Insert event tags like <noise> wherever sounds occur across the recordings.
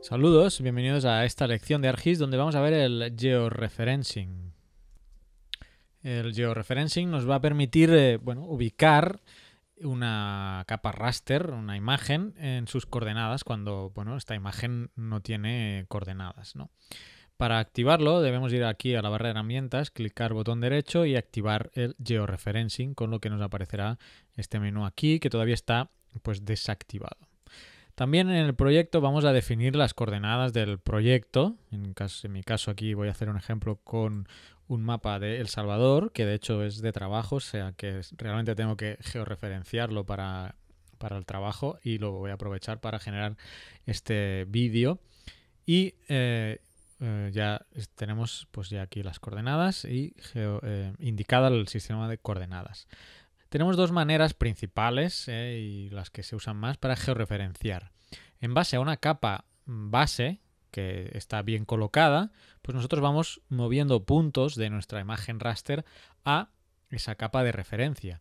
Saludos, bienvenidos a esta lección de ARGIS donde vamos a ver el georeferencing. El georeferencing nos va a permitir eh, bueno, ubicar una capa raster, una imagen, en sus coordenadas cuando bueno, esta imagen no tiene coordenadas. Para activarlo debemos ir aquí a la barra de herramientas, clicar botón derecho y activar el georeferencing, con lo que nos aparecerá este menú aquí que todavía está pues desactivado. También en el proyecto vamos a definir las coordenadas del proyecto. En, mi caso aquí voy a hacer un ejemplo con un mapa de El Salvador, que de hecho es de trabajo, o sea que realmente tengo que georreferenciarlo para, el trabajo y lo voy a aprovechar para generar este vídeo. Y eh, eh, ya tenemos pues ya aquí las coordenadas y eh, indicada el sistema de coordenadas. Tenemos dos maneras principales eh, y las que se usan más para georreferenciar. En base a una capa mm, base que está bien colocada, pues nosotros vamos moviendo puntos de nuestra imagen raster a esa capa de referencia.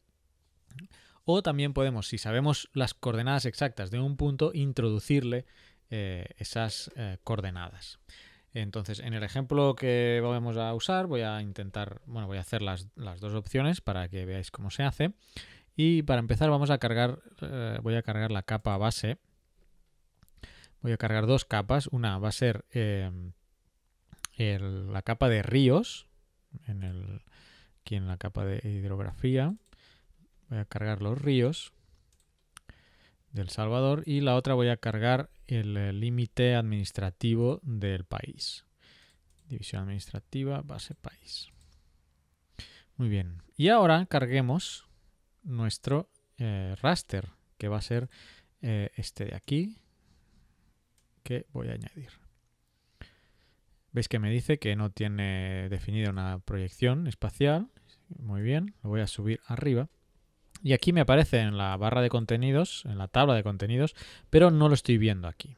O también podemos, si sabemos las coordenadas exactas de un punto, introducirle eh, esas eh, coordenadas. Entonces, en el ejemplo que vamos a usar, voy a intentar, bueno, voy a hacer las, dos opciones para que veáis cómo se hace. Y para empezar vamos a cargar, eh, voy a cargar la capa base. Voy a cargar dos capas. Una va a ser eh, la capa de ríos, aquí en la capa de hidrografía. Voy a cargar los ríos. El Salvador y la otra voy a cargar el eh, límite administrativo del país. División administrativa, base país. Muy bien. Y ahora carguemos nuestro eh, raster, que va a ser eh, este de aquí, que voy a añadir. Veis que me dice que no tiene definida una proyección espacial. Muy bien, lo voy a subir arriba. Y aquí me aparece en la barra de contenidos, en la tabla de contenidos, pero no lo estoy viendo aquí.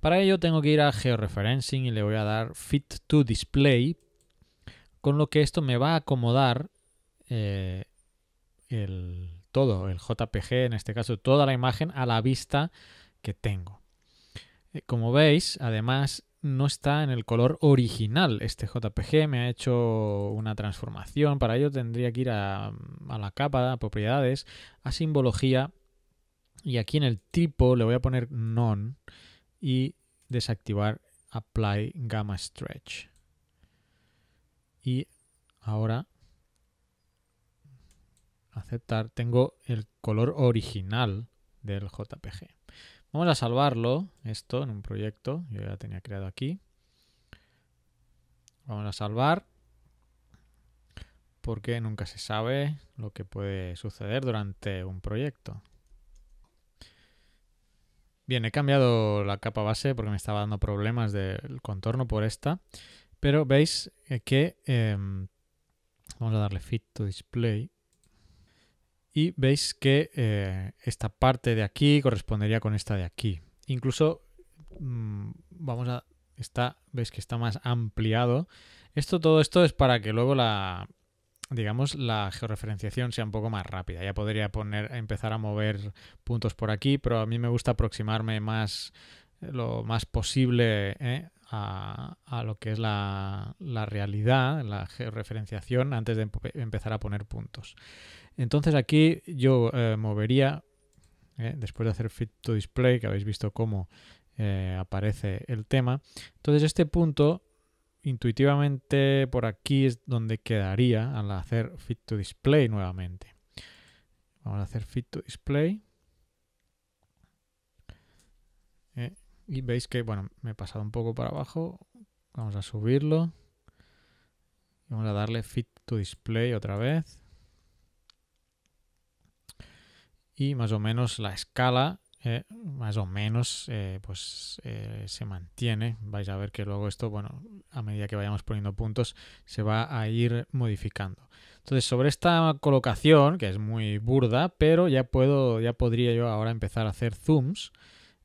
Para ello tengo que ir a Georeferencing y le voy a dar Fit to Display, con lo que esto me va a acomodar eh, el, todo, el JPG, en este caso toda la imagen, a la vista que tengo. Eh, como veis, además, no está en el color original este JPG, me ha hecho una transformación, para ello tendría que ir a, la capa, a propiedades, a simbología, y aquí en el tipo le voy a poner non y desactivar apply gamma stretch. Y ahora aceptar, tengo el color original del JPG. Vamos a salvarlo, esto, en un proyecto. Yo ya tenía creado aquí. Vamos a salvar. Porque nunca se sabe lo que puede suceder durante un proyecto. Bien, he cambiado la capa base porque me estaba dando problemas del contorno por esta. Pero veis eh, que... Em, vamos a darle Fit to Display y veis que eh, esta parte de aquí correspondería con esta de aquí. Incluso mm, vamos a veis que está más ampliado. Esto todo esto es para que luego la digamos la georreferenciación sea un poco más rápida. Ya podría poner empezar a mover puntos por aquí, pero a mí me gusta aproximarme más eh, lo más posible eh, a, lo que es la, realidad, la georreferenciación, antes de empezar a poner puntos. Entonces aquí yo eh, movería, eh, después de hacer Fit to Display, que habéis visto cómo eh, aparece el tema, entonces este punto intuitivamente por aquí es donde quedaría al hacer Fit to Display nuevamente. Vamos a hacer Fit to Display. y veis que, bueno, me he pasado un poco para abajo. Vamos a subirlo. Vamos a darle Fit to Display otra vez. y más o menos la escala eh, más o menos eh, pues eh, se mantiene vais a ver que luego esto bueno a medida que vayamos poniendo puntos se va a ir modificando entonces sobre esta colocación que es muy burda pero ya puedo ya podría yo ahora empezar a hacer zooms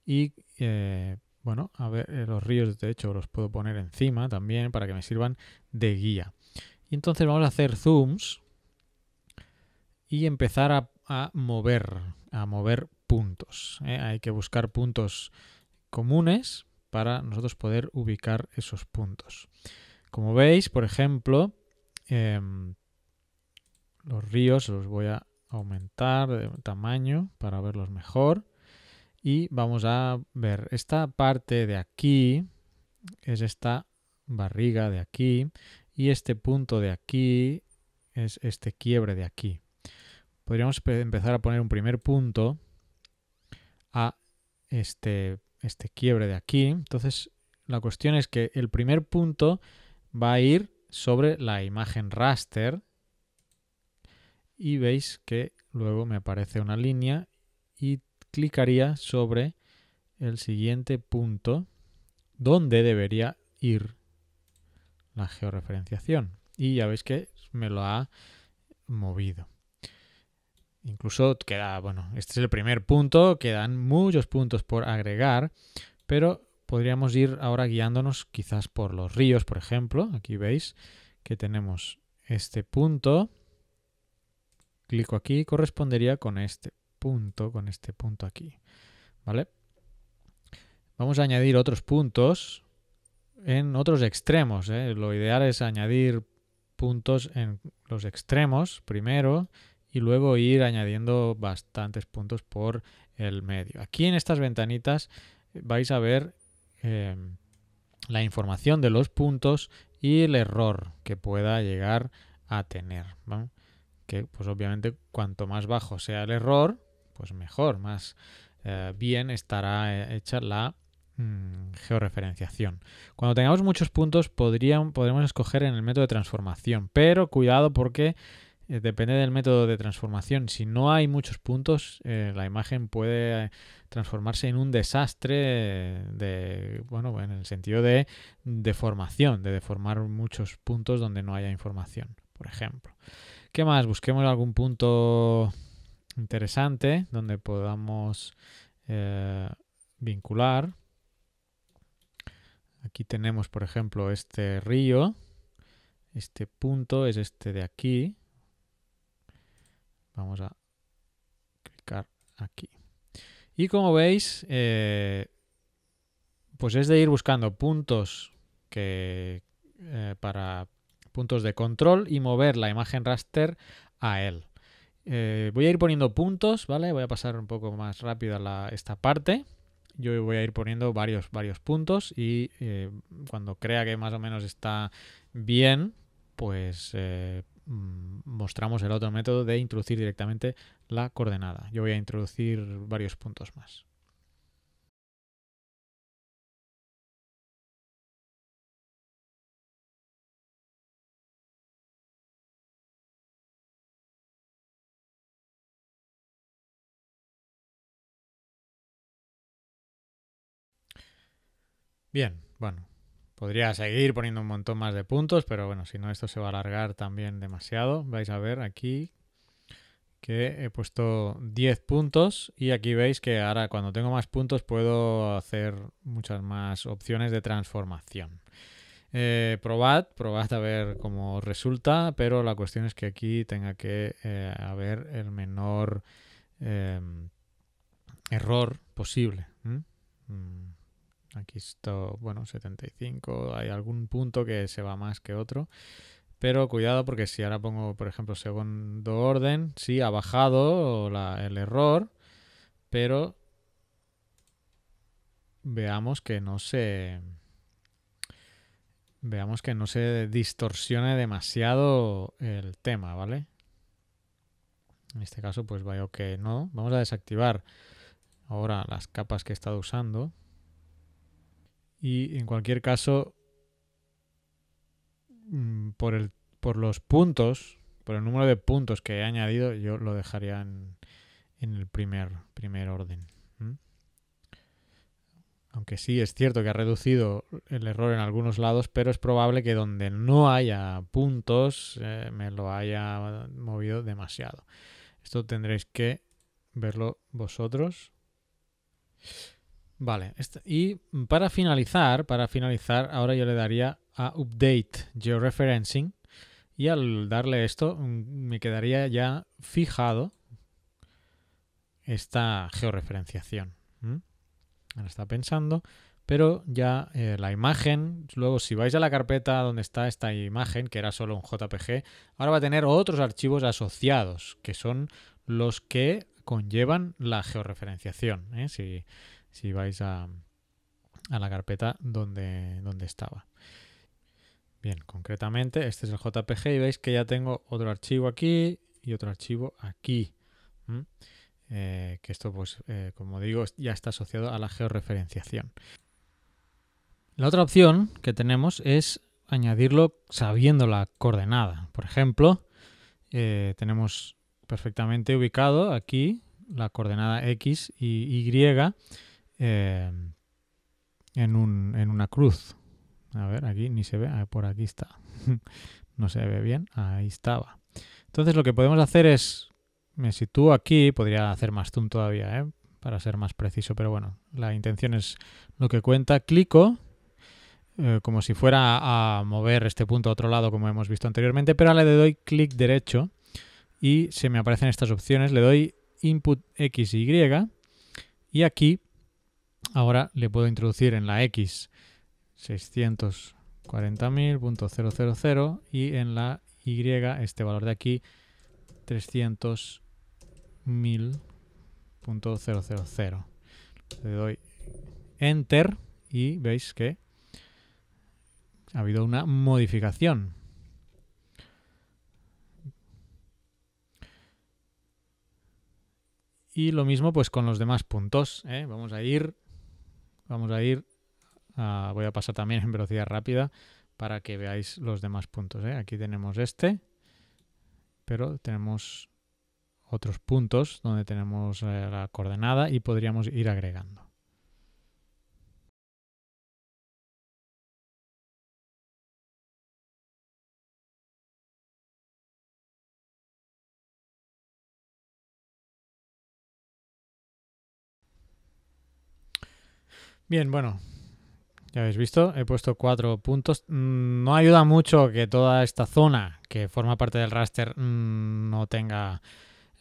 y bueno a ver los ríos de hecho los puedo poner encima también para que me sirvan de guía y entonces vamos a hacer zooms y empezar a a mover, a mover puntos. ¿eh? Hay que buscar puntos comunes para nosotros poder ubicar esos puntos. Como veis, por ejemplo, em, los ríos los voy a aumentar de tamaño para verlos mejor. Y vamos a ver esta parte de aquí, es esta barriga de aquí, y este punto de aquí es este quiebre de aquí podríamos empezar a poner un primer punto a este, este quiebre de aquí. Entonces, la cuestión es que el primer punto va a ir sobre la imagen raster y veis que luego me aparece una línea y clicaría sobre el siguiente punto donde debería ir la georreferenciación. Y ya veis que me lo ha movido. Incluso queda, bueno, este es el primer punto, quedan muchos puntos por agregar, pero podríamos ir ahora guiándonos quizás por los ríos, por ejemplo. Aquí veis que tenemos este punto. Clico aquí, correspondería con este punto, con este punto aquí. ¿Vale? Vamos a añadir otros puntos en otros extremos. ¿eh? Lo ideal es añadir puntos en los extremos primero y luego ir añadiendo bastantes puntos por el medio. Aquí en estas ventanitas eh, vais a ver em, la información de los puntos y el error que pueda llegar a tener. Que pues obviamente cuanto más bajo sea el error, pues mejor, más eh, bien estará eh, hecha la mm, georreferenciación. Cuando tengamos muchos puntos podríamos podremos escoger en el método de transformación, pero cuidado porque eh, depende del método de transformación. Si no hay muchos puntos, eh, la imagen puede eh, transformarse en un desastre en el sentido de deformación, de deformar muchos puntos donde no haya información, por ejemplo. ¿Qué más? Busquemos algún punto interesante donde podamos vincular. Aquí tenemos, por ejemplo, este río. Este punto es este de aquí. Vamos a clicar aquí. Y como veis, eh, pues es de ir buscando puntos que eh, para puntos de control y mover la imagen raster a él. Eh, voy a ir poniendo puntos, ¿vale? Voy a pasar un poco más rápido a esta parte. Yo voy a ir poniendo varios, varios puntos y cuando crea que más o menos está bien, pues Mm, mostramos el otro método de introducir directamente la coordenada. Yo voy a introducir varios puntos más. Bien, bueno, Podría seguir poniendo un montón más de puntos, pero bueno, si no, esto se va a alargar también demasiado. Vais a ver aquí que he puesto 10 puntos y aquí veis que ahora cuando tengo más puntos puedo hacer muchas más opciones de transformación. Eh, probad, probad a ver cómo resulta, pero la cuestión es que aquí tenga que eh, haber el menor em, error posible. ¿Mm? Aquí está, bueno, 75. Hay algún punto que se va más que otro. Pero cuidado porque si ahora pongo, por ejemplo, segundo orden, sí ha bajado el error, pero veamos que no se veamos que no se distorsione demasiado el tema, ¿vale? En este caso, pues vaya que no. Vamos a desactivar ahora las capas que he estado usando. Y en cualquier caso, mm, por, el, por los puntos, por el número de puntos que he añadido, yo lo dejaría en, en el primer, primer orden. Aunque sí es cierto que ha reducido el error en algunos lados, pero es probable que donde no haya puntos eh, me lo haya movido demasiado. Esto tendréis que verlo vosotros. Vale, este, y para finalizar, para finalizar, ahora yo le daría a Update Georeferencing y al darle esto mm, me quedaría ya fijado esta georreferenciación. Ahora está pensando, pero ya eh, la imagen, luego si vais a la carpeta donde está esta imagen, que era solo un JPG, ahora va a tener otros archivos asociados, que son los que conllevan la georeferenciación. ¿eh? Si si vais a, la carpeta donde, donde estaba. Bien, concretamente, este es el JPG y veis que ya tengo otro archivo aquí y otro archivo aquí. Eh, que esto, pues, eh, como digo, ya está asociado a la georreferenciación. La otra opción que tenemos es añadirlo sabiendo la coordenada. Por ejemplo, eh, tenemos perfectamente ubicado aquí la coordenada X y Y Em, en, una cruz. A ver, aquí ni se ve, ah, por aquí está. <laughs> no se ve bien, ahí estaba. Entonces lo que podemos hacer es, me sitúo aquí, podría hacer más zoom todavía, ¿eh? para ser más preciso, pero bueno, la intención es lo que cuenta. Clico eh, como si fuera a mover este punto a otro lado como hemos visto anteriormente, pero ahora le doy clic derecho y se me aparecen estas opciones, le doy input x y y aquí Ahora le puedo introducir en la X 640.000.000 y en la Y este valor de aquí 300.000.000. Le doy Enter y veis que ha habido una modificación. Y lo mismo pues con los demás puntos. ¿eh? Vamos a ir vamos a ir, voy a pasar también en velocidad rápida para que veáis los demás puntos. ¿eh? Aquí tenemos este, pero tenemos otros puntos donde tenemos eh, la coordenada y podríamos ir agregando. Bien, bueno, ya habéis visto, he puesto cuatro puntos. Mm, no ayuda mucho que toda esta zona que forma parte del raster mm, no tenga,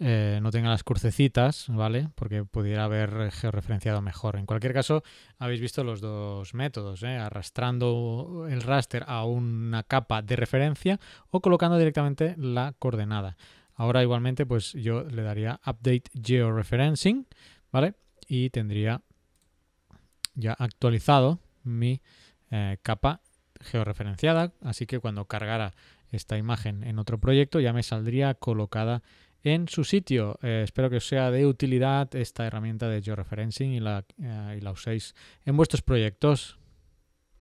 eh, no tenga las crucecitas, ¿vale? Porque pudiera haber georeferenciado mejor. En cualquier caso, habéis visto los dos métodos, ¿eh? arrastrando el raster a una capa de referencia o colocando directamente la coordenada. Ahora igualmente, pues yo le daría update georeferencing, ¿vale? Y tendría ya actualizado mi eh, capa georreferenciada, así que cuando cargara esta imagen en otro proyecto ya me saldría colocada en su sitio. Eh, espero que os sea de utilidad esta herramienta de georeferencing y la, eh, y la uséis en vuestros proyectos.